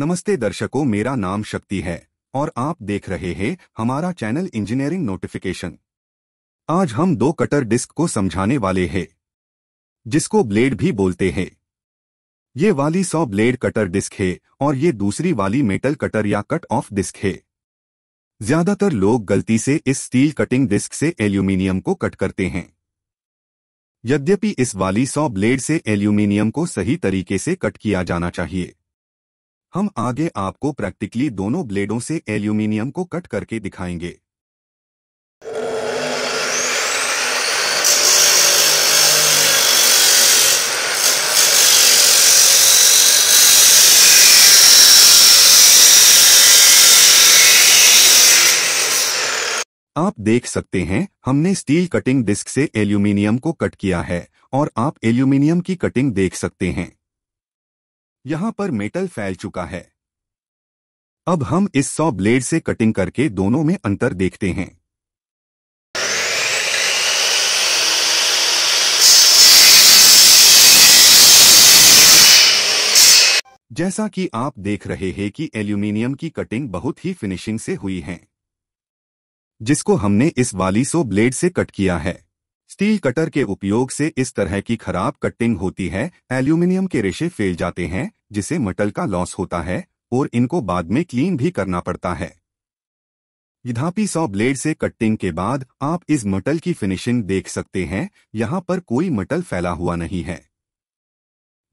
नमस्ते दर्शकों मेरा नाम शक्ति है और आप देख रहे हैं हमारा चैनल इंजीनियरिंग नोटिफिकेशन आज हम दो कटर डिस्क को समझाने वाले हैं जिसको ब्लेड भी बोलते हैं ये वाली सौ ब्लेड कटर डिस्क है और ये दूसरी वाली मेटल कटर या कट ऑफ डिस्क है ज्यादातर लोग गलती से इस स्टील कटिंग डिस्क से एल्यूमिनियम को कट करते हैं यद्यपि इस वाली सौ ब्लेड से एल्यूमिनियम को सही तरीके से कट किया जाना चाहिए हम आगे आपको प्रैक्टिकली दोनों ब्लेडों से एल्यूमिनियम को कट करके दिखाएंगे आप देख सकते हैं हमने स्टील कटिंग डिस्क से एल्यूमिनियम को कट किया है और आप एल्यूमिनियम की कटिंग देख सकते हैं यहां पर मेटल फैल चुका है अब हम इस सौ ब्लेड से कटिंग करके दोनों में अंतर देखते हैं जैसा कि आप देख रहे हैं कि एल्यूमिनियम की कटिंग बहुत ही फिनिशिंग से हुई है जिसको हमने इस वाली सो ब्लेड से कट किया है स्टील कटर के उपयोग से इस तरह की खराब कटिंग होती है एल्यूमिनियम के रेशे फैल जाते हैं जिसे मटल का लॉस होता है और इनको बाद में क्लीन भी करना पड़ता है यद्यपि सौ ब्लेड से कटिंग के बाद आप इस मटल की फिनिशिंग देख सकते हैं यहाँ पर कोई मटल फैला हुआ नहीं है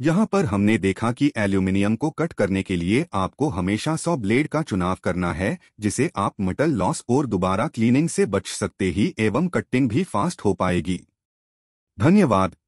यहाँ पर हमने देखा कि एल्यूमिनियम को कट करने के लिए आपको हमेशा सौ ब्लेड का चुनाव करना है जिसे आप मटल लॉस और दोबारा क्लीनिंग से बच सकते ही एवं कटिंग भी फास्ट हो पाएगी धन्यवाद